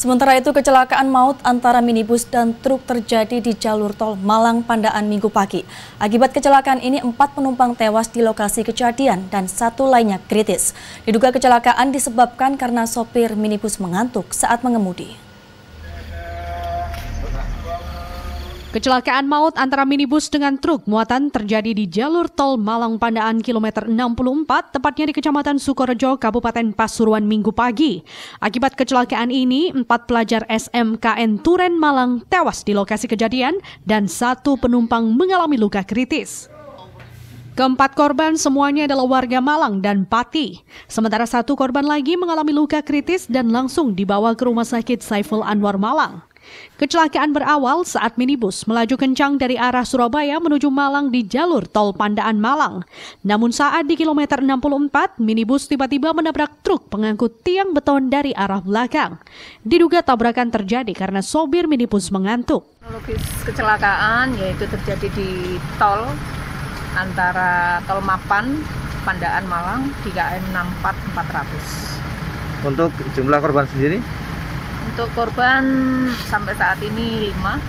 Sementara itu kecelakaan maut antara minibus dan truk terjadi di jalur tol Malang Pandaan Minggu pagi. Akibat kecelakaan ini empat penumpang tewas di lokasi kejadian dan satu lainnya kritis. Diduga kecelakaan disebabkan karena sopir minibus mengantuk saat mengemudi. Kecelakaan maut antara minibus dengan truk muatan terjadi di jalur tol Malang Pandaan kilometer 64, tepatnya di Kecamatan Sukorejo, Kabupaten Pasuruan Minggu pagi. Akibat kecelakaan ini, empat pelajar SMKN Turen Malang tewas di lokasi kejadian dan satu penumpang mengalami luka kritis. Keempat korban semuanya adalah warga Malang dan Pati. Sementara satu korban lagi mengalami luka kritis dan langsung dibawa ke Rumah Sakit Saiful Anwar Malang. Kecelakaan berawal saat minibus melaju kencang dari arah Surabaya menuju Malang di jalur tol Pandaan Malang. Namun saat di kilometer 64, minibus tiba-tiba menabrak truk pengangkut tiang beton dari arah belakang. Diduga tabrakan terjadi karena sopir minibus mengantuk. Logis kecelakaan yaitu terjadi di tol antara tol Mapan, Pandaan Malang, 3M 64400 Untuk jumlah korban sendiri? Untuk korban sampai saat ini 5.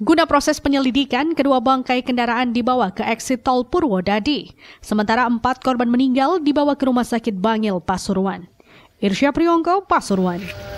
Guna proses penyelidikan, kedua bangkai kendaraan dibawa ke exit tol Purwodadi. Sementara empat korban meninggal dibawa ke rumah sakit Bangil, Pasuruan. Irsya Priyongko, Pasuruan.